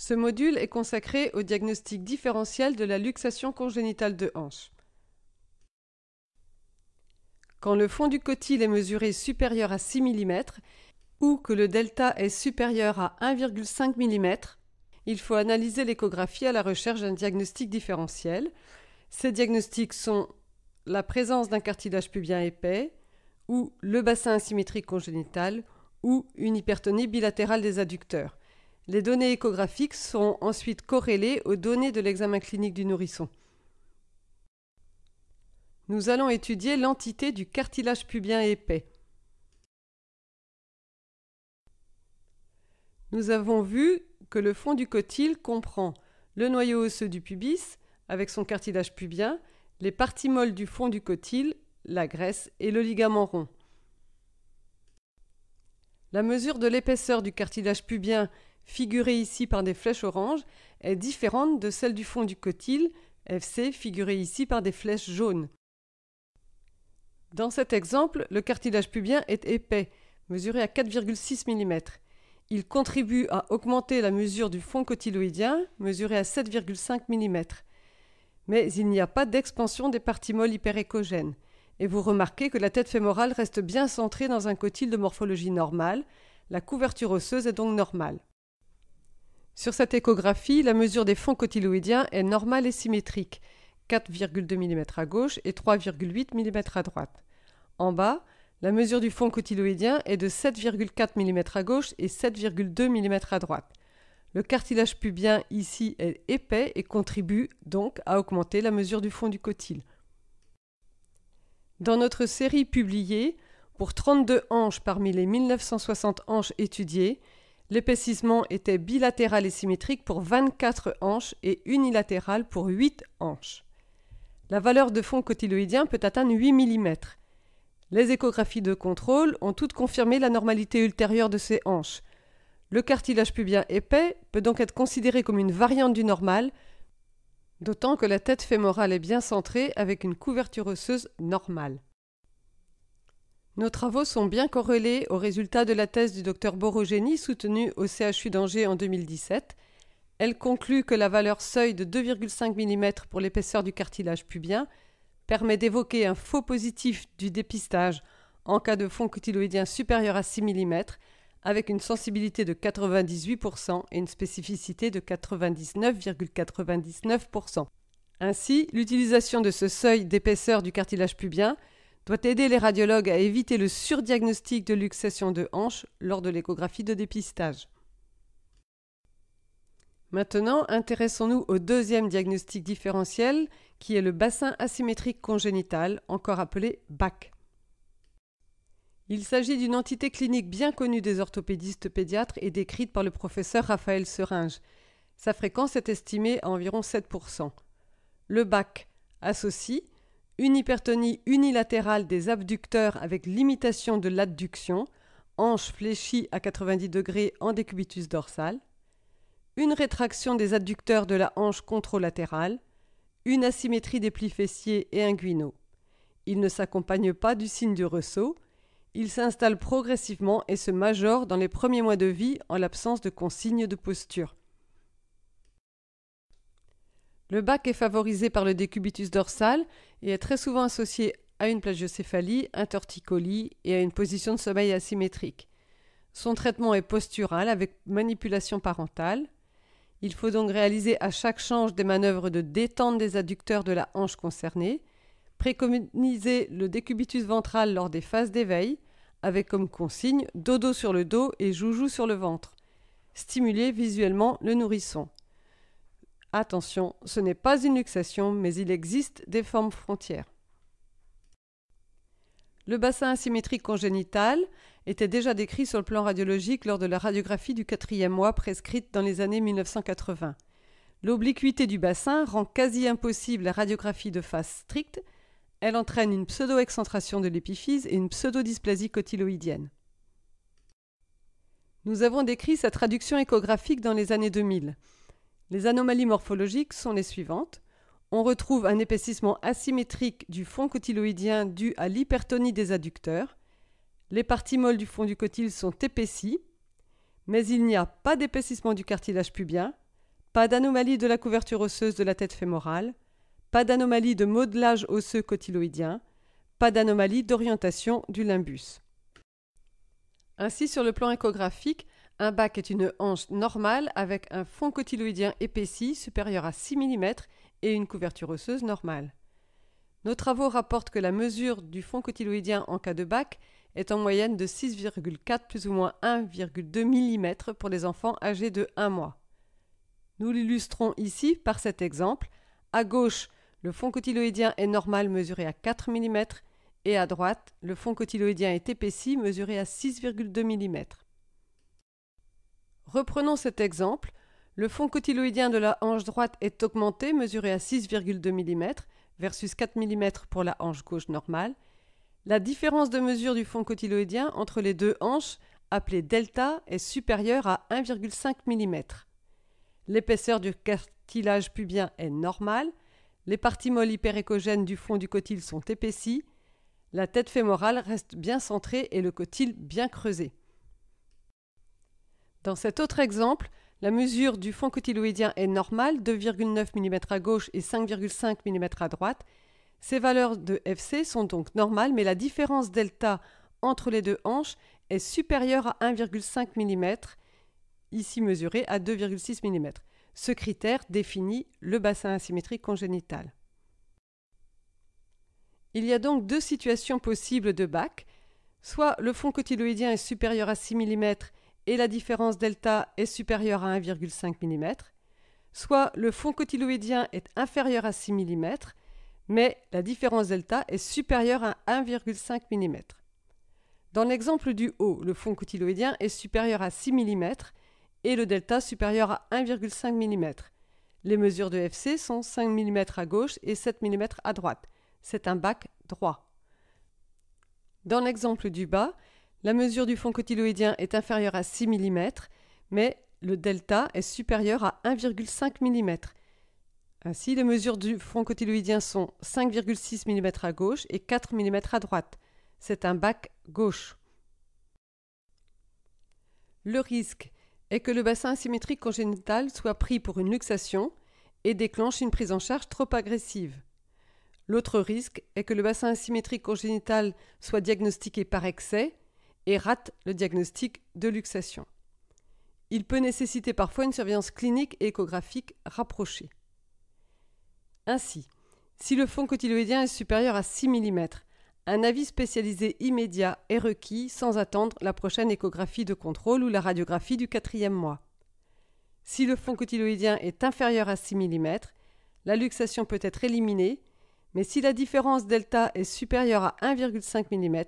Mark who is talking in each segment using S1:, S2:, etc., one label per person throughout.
S1: Ce module est consacré au diagnostic différentiel de la luxation congénitale de hanche. Quand le fond du cotyle est mesuré supérieur à 6 mm ou que le delta est supérieur à 1,5 mm, il faut analyser l'échographie à la recherche d'un diagnostic différentiel. Ces diagnostics sont la présence d'un cartilage pubien épais ou le bassin asymétrique congénital ou une hypertonie bilatérale des adducteurs. Les données échographiques sont ensuite corrélées aux données de l'examen clinique du nourrisson. Nous allons étudier l'entité du cartilage pubien épais. Nous avons vu que le fond du cotyle comprend le noyau osseux du pubis avec son cartilage pubien, les parties molles du fond du cotyle, la graisse et le ligament rond. La mesure de l'épaisseur du cartilage pubien figurée ici par des flèches oranges, est différente de celle du fond du cotyle, FC, figurée ici par des flèches jaunes. Dans cet exemple, le cartilage pubien est épais, mesuré à 4,6 mm. Il contribue à augmenter la mesure du fond cotyloïdien, mesuré à 7,5 mm. Mais il n'y a pas d'expansion des parties molles hyperécogènes. Et vous remarquez que la tête fémorale reste bien centrée dans un cotyle de morphologie normale, la couverture osseuse est donc normale. Sur cette échographie, la mesure des fonds cotyloïdiens est normale et symétrique, 4,2 mm à gauche et 3,8 mm à droite. En bas, la mesure du fond cotyloïdien est de 7,4 mm à gauche et 7,2 mm à droite. Le cartilage pubien ici est épais et contribue donc à augmenter la mesure du fond du cotyle. Dans notre série publiée, pour 32 hanches parmi les 1960 hanches étudiées, L'épaississement était bilatéral et symétrique pour 24 hanches et unilatéral pour 8 hanches. La valeur de fond cotyloïdien peut atteindre 8 mm. Les échographies de contrôle ont toutes confirmé la normalité ultérieure de ces hanches. Le cartilage pubien épais peut donc être considéré comme une variante du normal, d'autant que la tête fémorale est bien centrée avec une couverture osseuse normale. Nos travaux sont bien corrélés aux résultats de la thèse du docteur Borogénie soutenue au CHU d'Angers en 2017. Elle conclut que la valeur seuil de 2,5 mm pour l'épaisseur du cartilage pubien permet d'évoquer un faux positif du dépistage en cas de fond cutiloïdien supérieur à 6 mm avec une sensibilité de 98% et une spécificité de 99,99%. Ainsi, l'utilisation de ce seuil d'épaisseur du cartilage pubien doit aider les radiologues à éviter le surdiagnostic de luxation de hanche lors de l'échographie de dépistage. Maintenant, intéressons-nous au deuxième diagnostic différentiel qui est le bassin asymétrique congénital, encore appelé BAC. Il s'agit d'une entité clinique bien connue des orthopédistes pédiatres et décrite par le professeur Raphaël Seringe. Sa fréquence est estimée à environ 7%. Le BAC associe une hypertonie unilatérale des abducteurs avec limitation de l'adduction, hanche fléchie à 90 degrés en décubitus dorsal, une rétraction des adducteurs de la hanche contralatérale, une asymétrie des plis fessiers et inguinaux. Il ne s'accompagne pas du signe du ressaut, il s'installe progressivement et se majore dans les premiers mois de vie en l'absence de consignes de posture. Le bac est favorisé par le décubitus dorsal et est très souvent associé à une plagiocéphalie, un torticolis et à une position de sommeil asymétrique. Son traitement est postural avec manipulation parentale. Il faut donc réaliser à chaque change des manœuvres de détente des adducteurs de la hanche concernée, préconiser le décubitus ventral lors des phases d'éveil, avec comme consigne dodo sur le dos et joujou sur le ventre, stimuler visuellement le nourrisson. Attention, ce n'est pas une luxation, mais il existe des formes frontières. Le bassin asymétrique congénital était déjà décrit sur le plan radiologique lors de la radiographie du quatrième mois prescrite dans les années 1980. L'obliquité du bassin rend quasi impossible la radiographie de face stricte. Elle entraîne une pseudo-excentration de l'épiphyse et une pseudo-dysplasie cotyloïdienne. Nous avons décrit sa traduction échographique dans les années 2000. Les anomalies morphologiques sont les suivantes. On retrouve un épaississement asymétrique du fond cotyloïdien dû à l'hypertonie des adducteurs. Les parties molles du fond du cotyle sont épaissies, mais il n'y a pas d'épaississement du cartilage pubien, pas d'anomalie de la couverture osseuse de la tête fémorale, pas d'anomalie de modelage osseux cotyloïdien, pas d'anomalie d'orientation du limbus. Ainsi, sur le plan échographique, un bac est une hanche normale avec un fond cotyloïdien épaissi supérieur à 6 mm et une couverture osseuse normale. Nos travaux rapportent que la mesure du fond cotyloïdien en cas de bac est en moyenne de 6,4 plus ou moins 1,2 mm pour les enfants âgés de 1 mois. Nous l'illustrons ici par cet exemple. À gauche, le fond cotyloïdien est normal mesuré à 4 mm et à droite, le fond cotyloïdien est épaissi mesuré à 6,2 mm. Reprenons cet exemple. Le fond cotyloïdien de la hanche droite est augmenté, mesuré à 6,2 mm versus 4 mm pour la hanche gauche normale. La différence de mesure du fond cotyloïdien entre les deux hanches, appelée delta, est supérieure à 1,5 mm. L'épaisseur du cartilage pubien est normale. Les parties molles hyperécogènes du fond du cotyle sont épaissies. La tête fémorale reste bien centrée et le cotyle bien creusé. Dans cet autre exemple, la mesure du fond cotyloïdien est normale, 2,9 mm à gauche et 5,5 mm à droite. Ces valeurs de FC sont donc normales, mais la différence delta entre les deux hanches est supérieure à 1,5 mm, ici mesurée à 2,6 mm. Ce critère définit le bassin asymétrique congénital. Il y a donc deux situations possibles de BAC, soit le fond cotyloïdien est supérieur à 6 mm et la différence delta est supérieure à 1,5 mm, soit le fond cotyloïdien est inférieur à 6 mm, mais la différence delta est supérieure à 1,5 mm. Dans l'exemple du haut, le fond cotyloïdien est supérieur à 6 mm et le delta supérieur à 1,5 mm. Les mesures de FC sont 5 mm à gauche et 7 mm à droite. C'est un bac droit. Dans l'exemple du bas, la mesure du fond cotyloïdien est inférieure à 6 mm, mais le delta est supérieur à 1,5 mm. Ainsi, les mesures du fond cotyloïdien sont 5,6 mm à gauche et 4 mm à droite. C'est un bac gauche. Le risque est que le bassin asymétrique congénital soit pris pour une luxation et déclenche une prise en charge trop agressive. L'autre risque est que le bassin asymétrique congénital soit diagnostiqué par excès et rate le diagnostic de luxation. Il peut nécessiter parfois une surveillance clinique et échographique rapprochée. Ainsi, si le fond cotyloïdien est supérieur à 6 mm, un avis spécialisé immédiat est requis sans attendre la prochaine échographie de contrôle ou la radiographie du quatrième mois. Si le fond cotyloïdien est inférieur à 6 mm, la luxation peut être éliminée, mais si la différence delta est supérieure à 1,5 mm,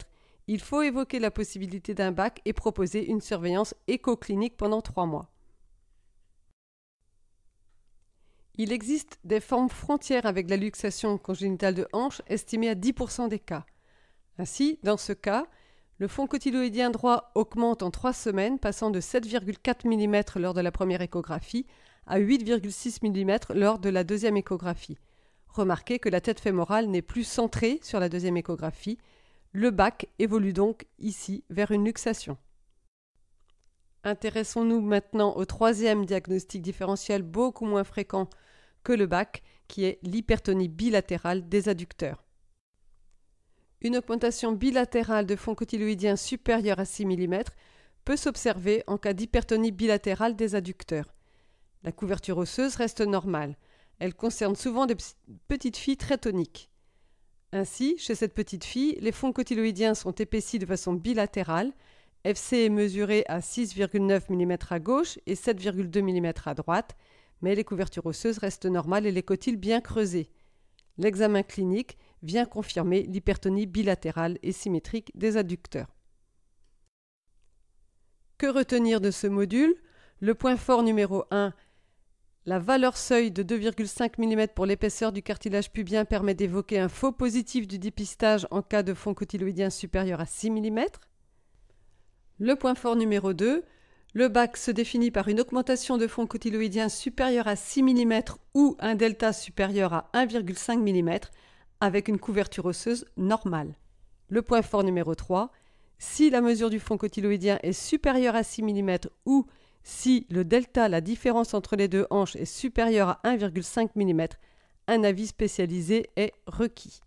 S1: il faut évoquer la possibilité d'un bac et proposer une surveillance éco-clinique pendant trois mois. Il existe des formes frontières avec la luxation congénitale de hanche estimée à 10% des cas. Ainsi, dans ce cas, le fond cotyloïdien droit augmente en trois semaines, passant de 7,4 mm lors de la première échographie à 8,6 mm lors de la deuxième échographie. Remarquez que la tête fémorale n'est plus centrée sur la deuxième échographie, le bac évolue donc ici vers une luxation. Intéressons-nous maintenant au troisième diagnostic différentiel beaucoup moins fréquent que le bac, qui est l'hypertonie bilatérale des adducteurs. Une augmentation bilatérale de fond cotyloïdien supérieure à 6 mm peut s'observer en cas d'hypertonie bilatérale des adducteurs. La couverture osseuse reste normale. Elle concerne souvent des petites filles très toniques. Ainsi, chez cette petite fille, les fonds cotyloïdiens sont épaissis de façon bilatérale. FC est mesuré à 6,9 mm à gauche et 7,2 mm à droite, mais les couvertures osseuses restent normales et les cotyles bien creusés. L'examen clinique vient confirmer l'hypertonie bilatérale et symétrique des adducteurs. Que retenir de ce module Le point fort numéro 1 la valeur seuil de 2,5 mm pour l'épaisseur du cartilage pubien permet d'évoquer un faux positif du dépistage en cas de fond cotyloïdien supérieur à 6 mm. Le point fort numéro 2, le bac se définit par une augmentation de fond cotyloïdien supérieur à 6 mm ou un delta supérieur à 1,5 mm avec une couverture osseuse normale. Le point fort numéro 3, si la mesure du fond cotyloïdien est supérieure à 6 mm ou si le delta, la différence entre les deux hanches, est supérieure à 1,5 mm, un avis spécialisé est requis.